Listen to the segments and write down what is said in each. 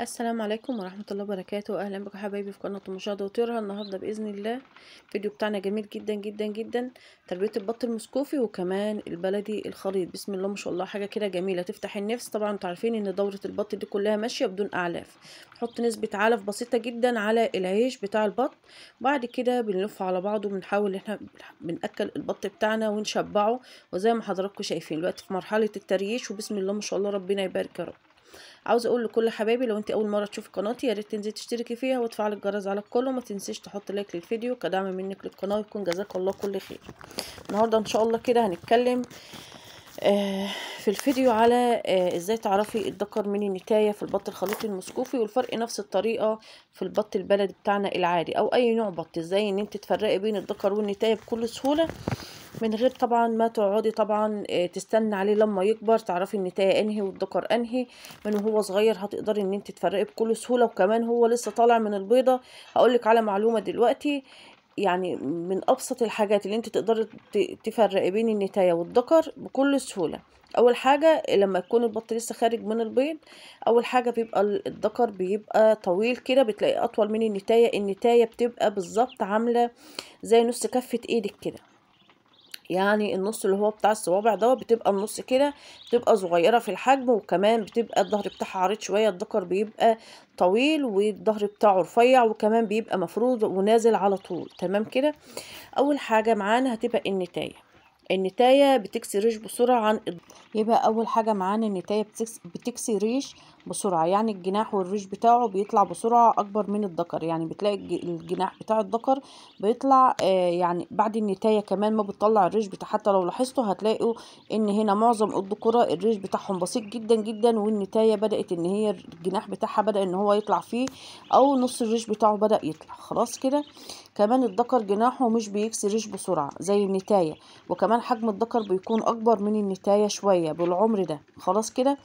السلام عليكم ورحمة الله وبركاته أهلا بكم حبايبي في قناة مشاهدة وطيرها النهاردة بإذن الله فيديو بتاعنا جميل جدا جدا جدا تربية البط المسكوفي وكمان البلدي الخليط بسم الله ما شاء الله حاجة كده جميلة تفتح النفس طبعا انتوا عارفين ان دورة البط دي كلها ماشية بدون أعلاف نحط نسبة علف بسيطة جدا على العيش بتاع البط بعد كده بنلف على بعضه بنحاول احنا بنأكل البط بتاعنا ونشبعه وزي ما حضراتكم شايفين دلوقتي في مرحلة التريش وبسم الله ما شاء الله ربنا يبارك يا رب عاوز اقول لكل حبايبي لو انت اول مره تشوفي قناتي يا ريت تنزلي تشتركي فيها وتفعلي الجرس على الكل وما تنسيش تحط لايك للفيديو كدعم منك للقناه ويكون جزاك الله كل خير النهارده ان شاء الله كده هنتكلم آه، في الفيديو على آه، ازاي تعرفي الدكر من النتاية في البط الخليطي المسكوفي والفرق نفس الطريقة في البط البلدي بتاعنا العادي او اي نوع بط ازاي ان انت تفرقي بين الدكر والنتاية بكل سهولة من غير طبعا ما تقعدي طبعا آه، تستنى عليه لما يكبر تعرفي النتايه انهي والذكر انهي من وهو صغير هتقدري ان انت تفرقي بكل سهوله وكمان هو لسه طالع من البيضه هقولك على معلومه دلوقتي يعني من ابسط الحاجات اللي انت تقدري تفرقي بين النتايه والذكر بكل سهوله اول حاجه لما يكون البط لسه خارج من البيض اول حاجه بيبقى الذكر بيبقى طويل كده بتلاقيه اطول من النتايه النتايه بتبقى بالظبط عامله زي نص كفه ايدك كده يعني النص اللي هو بتاع الصوابع ده بتبقى النص كده بتبقى صغيرة في الحجم وكمان بتبقى الظهر بتاعها عريض شوية الذكر بيبقى طويل والظهر بتاعه رفيع وكمان بيبقى مفروض ونازل على طول تمام كده أول حاجة معانا هتبقى النتاية النتاية بتكسي ريش بسرعة عن يبقى أول حاجة معانا النتاية بتكسي ريش بسرعة يعني الجناح والريش بتاعه بيطلع بسرعة أكبر من الذكر يعني بتلاقي الجناح بتاع الذكر بيطلع آه، يعني بعد النتاية كمان ما بتطلع الريش بتاع حتى لو لاحظتوا هتلاقوا إن هنا معظم الذكورة الريش بتاعهم بسيط جدا جدا والنتاية بدأت إن هي الجناح بتاعها بدأ إن هو يطلع فيه أو نص الريش بتاعه بدأ يطلع خلاص كده كمان الذكر جناحه مش بيكسر ريش بسرعة زي النتاية وكمان حجم الذكر بيكون أكبر من النتاية شوية بالعمر ده خلاص كده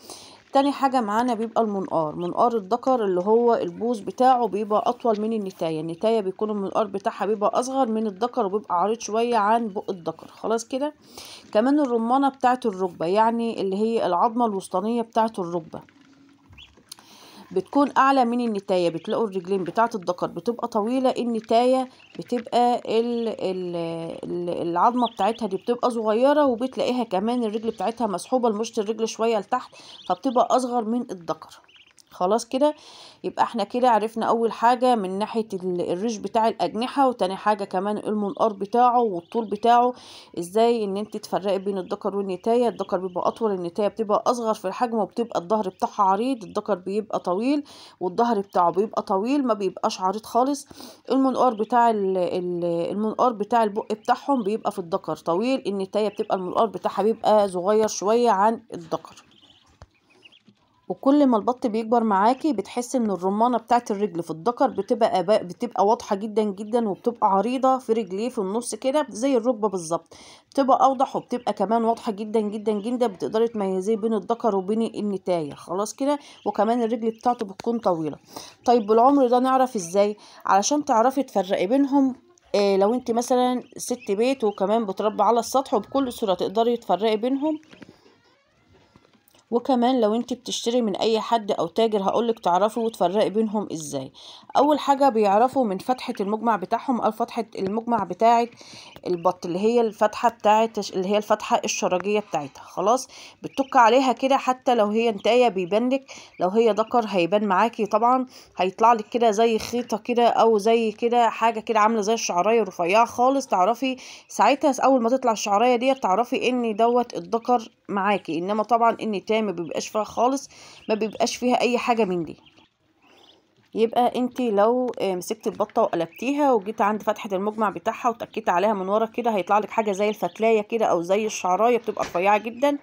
تاني حاجة معانا بيبقى المنقار منقار الذكر اللي هو البوز بتاعه بيبقى أطول من النتاية النتاية بيكون المنقار بتاعها بيبقى أصغر من الذكر وبيبقى عريض شوية عن بق الذكر خلاص كده كمان الرمانة بتاعة الركبة يعني اللي هي العظمة الوسطانية بتاعة الركبة بتكون اعلى من النتايه بتلاقوا الرجلين بتاعه الذكر بتبقى طويله النتايه بتبقى الـ الـ العظمه بتاعتها دي بتبقى صغيره وبتلاقيها كمان الرجل بتاعتها مسحوبه المشط الرجل شويه لتحت فبتبقى اصغر من الذكر خلاص كده يبقى احنا كده عرفنا اول حاجة من ناحية الريش بتاع الاجنحة وتاني حاجة كمان المنقار بتاعه والطول بتاعه ازاي ان انت تفرقي بين الدكر والنتاية الدكر بيبقى اطول النتاية بتبقى اصغر في الحجم وبتبقى الظهر بتاعها عريض الدكر بيبقى طويل والظهر بتاعه بيبقى طويل ما بيبقاش عريض خالص المنقار بتاع المنقار بتاع البق بتاعهم بيبقى في الدكر طويل النتاية بتبقى المنقار بتاعها بيبقى صغير شوية عن الدكر وكل ما البط بيكبر معاكي بتحسي ان الرمانه بتاعت الرجل في الذكر بتبقى بتبقى واضحه جدا جدا وبتبقى عريضه في رجليه في النص كده زي الركبه بالظبط بتبقى اوضح وبتبقى كمان واضحه جدا جدا جدا بتقدري تميزيه بين الذكر وبين النتايه خلاص كده وكمان الرجل بتاعته بتكون طويله طيب بالعمر ده نعرف ازاي علشان تعرفي تفرقي بينهم إيه لو انت مثلا ست بيت وكمان بتربى على السطح وبكل صورة تقدري تفرقي بينهم وكمان لو انت بتشتري من اي حد او تاجر هقولك تعرفي وتفرقي بينهم ازاي اول حاجة بيعرفوا من فتحة المجمع بتاعهم او فتحة المجمع بتاعت البط اللي هي الفتحة بتاعت اللي هي الفتحة الشرجية بتاعتها خلاص بتتك عليها كده حتى لو هي انتاية بيبانلك لو هي ذكر هيبان معاكي طبعا هيطلع لك كده زي خيطة كده او زي كده حاجة كده عاملة زي الشعراية رفيعة خالص تعرفي ساعتها اول ما تطلع الشعراية دي تعرفي ان دوت الذكر معاكي انما طبعا ان تام ما بيبقاش فيها خالص ما بيبقاش فيها اي حاجه من دي يبقى انت لو آه، مسكت البطه وقلبتيها وجيت عند فتحه المجمع بتاعها وتكيت عليها من ورا كده هيطلع لك حاجه زي الفتلايه كده او زي الشعرايه بتبقى رفيعه جدا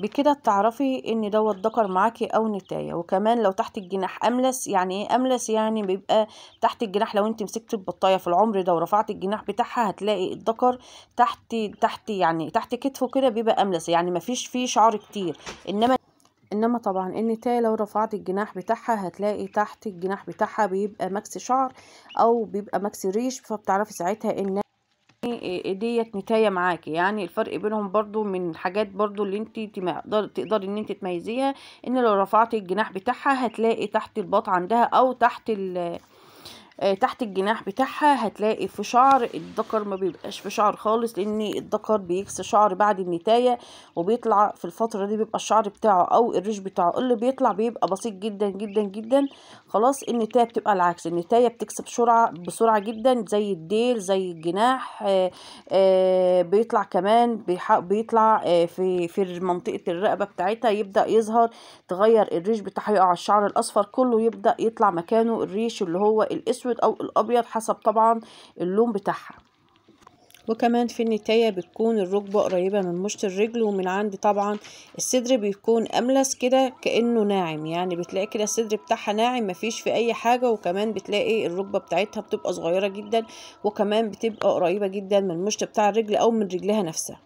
بكده تعرفي ان دوت ذكر معاكي او نتايه وكمان لو تحت الجناح املس يعني ايه املس يعني بيبقى تحت الجناح لو انت مسكتي البطايه في العمر ده ورفعت الجناح بتاعها هتلاقي الذكر تحت تحت يعني تحت كتفه كده بيبقى املس يعني مفيش فيه شعر كتير انما انما طبعا النتايه لو رفعت الجناح بتاعها هتلاقي تحت الجناح بتاعها بيبقى مكس شعر او بيبقى مكس ريش فبتعرفي ساعتها ان آه، ديت نتاية معاكي يعني الفرق بينهم برضو من الحاجات برضو اللي انت تقدري ان انت تميزيها ان لو رفعتي الجناح بتاعها هتلاقي تحت الباط عندها او تحت ال آه، تحت الجناح بتاعها هتلاقي في شعر الذكر ما بيبقاش في شعر خالص لان الذكر بيكسر شعر بعد النتاية وبيطلع في الفترة دي بيبقى الشعر بتاعه او الريش بتاعه اللي بيطلع بيبقى بسيط جدا جدا جدا خلاص النتاية بتبقى العكس النتاية بتكسب بسرعة بسرعة جدا زي الديل زي الجناح آه، آه، بيطلع كمان بيطلع في في منطقة الرقبة بتاعتها يبدأ يظهر تغير الريش بتاعها على الشعر الاصفر كله يبدأ يطلع مكانه الريش اللي هو الاسود الأسود أو الأبيض حسب طبعا اللون بتاعها وكمان في النتاية بتكون الركبة قريبة من مشط الرجل ومن عند طبعا الصدر بيكون أملس كده كأنه ناعم يعني بتلاقي كده الصدر بتاعها ناعم مفيش في أي حاجة وكمان بتلاقي الركبة بتاعتها بتبقى صغيرة جدا وكمان بتبقى قريبة جدا من المشط بتاع الرجل أو من رجلها نفسها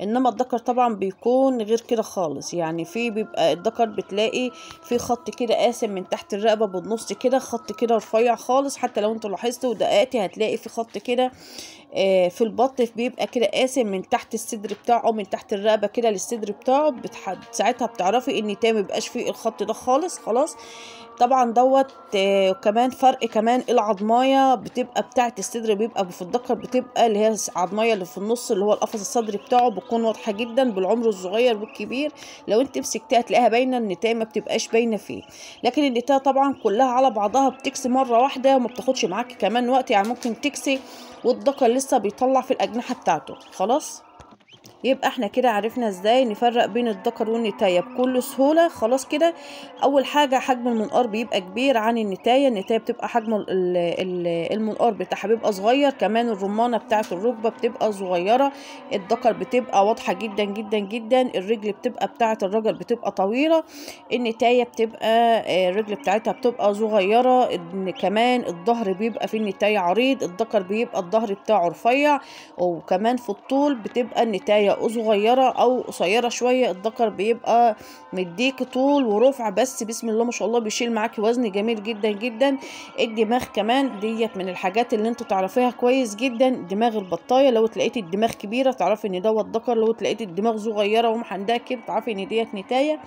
انما الذكر طبعا بيكون غير كده خالص يعني في بيبقى الذكر بتلاقي في خط كده قاسم من تحت الرقبه بالنص كده خط كده رفيع خالص حتى لو انتوا لاحظتوا ودققتي هتلاقي في خط كده آه، في البط بيبقى كده قاسم من تحت الصدر بتاعه من تحت الرقبه كده للصدر بتاعه بتحد ساعتها بتعرفي ان تام مبقاش فيه الخط ده خالص خلاص طبعا دوت آه، كمان فرق كمان العضمايه بتبقى بتاعه الصدر بيبقى في الذكر بتبقى اللي هي العضمايه اللي في النص اللي هو القفص الصدري بتاعه بتكون واضحه جدا بالعمر الصغير والكبير لو انت مسكتها تلاقيها باينه النتايه ما بتبقاش باينه فيه لكن النتايه طبعا كلها على بعضها بتكسي مره واحده وما بتاخدش معاكي كمان وقت يعني ممكن تكسي والذكر لسه بيطلع في الاجنحه بتاعته خلاص يبقى احنا كده عرفنا ازاي نفرق بين الذكر والنتاية بكل سهولة خلاص كده اول حاجة حجم المنقار بيبقى كبير عن النتاية النتاية بتبقى حجم المنقار بتاعها بيبقى صغير كمان الرمانة بتاعة الركبة بتبقى صغيرة الذكر بتبقى واضحة جدا جدا جدا الرجل بتبقى بتاعة الرجل بتبقى طويلة النتاية بتبقى آه، الرجل بتاعتها بتبقى صغيرة كمان الظهر بيبقى في النتاية عريض الذكر بيبقى الظهر بتاعه رفيع وكمان في الطول بتبقى النتاية شوية صغيرة أو قصيرة شوية الدكر بيبقى مديك طول ورفع بس بسم الله ما شاء الله بيشيل معاكي وزن جميل جدا جدا الدماغ كمان ديت من الحاجات اللي انتوا تعرفيها كويس جدا دماغ البطاية لو تلاقيتي الدماغ كبيرة تعرفي ان دوت دكر لو تلاقيتي الدماغ صغيرة ومحندها كده تعرفي ان ديت نتاية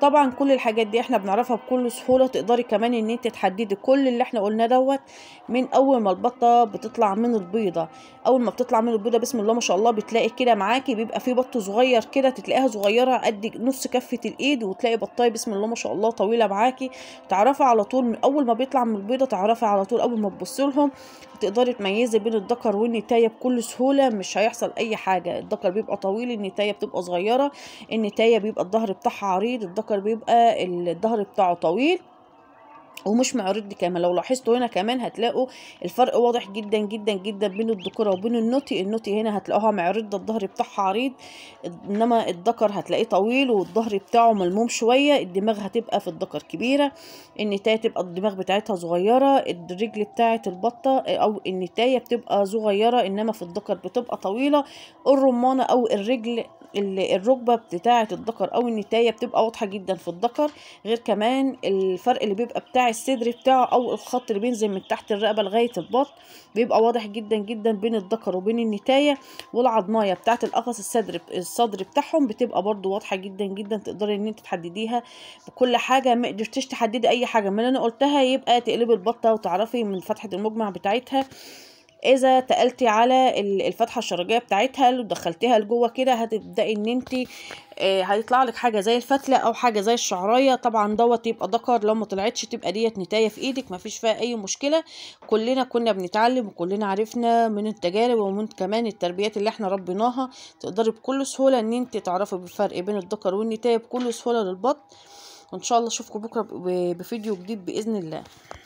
طبعا كل الحاجات دي احنا بنعرفها بكل سهوله تقدري كمان ان انت تحددي كل اللي احنا قلنا دوت من اول ما البطه بتطلع من البيضه اول ما بتطلع من البيضه بسم الله ما شاء الله بتلاقي كده معاكي بيبقى في بط صغير كده تلاقيها صغيره قد نص كفه الايد وتلاقي بطايه بسم الله ما شاء الله طويله معاكي تعرفي على طول من اول ما بيطلع من البيضه تعرفي على طول اول ما تبصي لهم تقدري تميزي بين الذكر والنتايه بكل سهوله مش هيحصل اي حاجه الذكر بيبقى طويل النتايه بتبقى صغيره النتايه بيبقى الظهر بتاعها عريض الذكر بيبقى الظهر بتاعه طويل ومش معرض كما لو لاحظتوا هنا كمان هتلاقوا الفرق واضح جدا جدا جدا بين الذكوره وبين النوتي النوتي هنا هتلاقوها معرضه الظهر بتاعها عريض انما الذكر هتلاقيه طويل والظهر بتاعه ملموم شويه الدماغ هتبقى في الذكر كبيره النتايه تبقى الدماغ بتاعتها صغيره الرجل بتاعه البطه او النتايه بتبقى صغيره انما في الذكر بتبقى طويله الرمانه او الرجل الركبه بتاعه الذكر او النتايه بتبقى واضحه جدا في الذكر غير كمان الفرق اللي بيبقى بتاع الصدر بتاعه او الخط اللي بينزل من تحت الرقبه لغايه البطن بيبقى واضح جدا جدا بين الذكر وبين النتايه والعضمايه بتاعه القفص الصدر الصدر بتاعهم بتبقى برده واضحه جدا جدا تقدري ان انت تحدديها بكل حاجه ما قدرتيش تحددي اي حاجه من اللي انا قلتها يبقى تقلبي البطه وتعرفي من فتحه المجمع بتاعتها اذا تقلتي على الفتحه الشرجيه بتاعتها ودخلتيها لجوه كده هتبداي ان انت آه، هيطلع لك حاجه زي الفتله او حاجه زي الشعرايه طبعا دوت يبقى دكر لو ما طلعتش تبقى ديت نتايه في ايدك مفيش فيها اي مشكله كلنا كنا بنتعلم وكلنا عرفنا من التجارب ومن كمان التربيات اللي احنا ربيناها تقدري بكل سهوله ان انت تعرفي بالفرق بين الدكر والنتايه بكل سهوله للبط وان شاء الله اشوفكم بكره بفيديو جديد باذن الله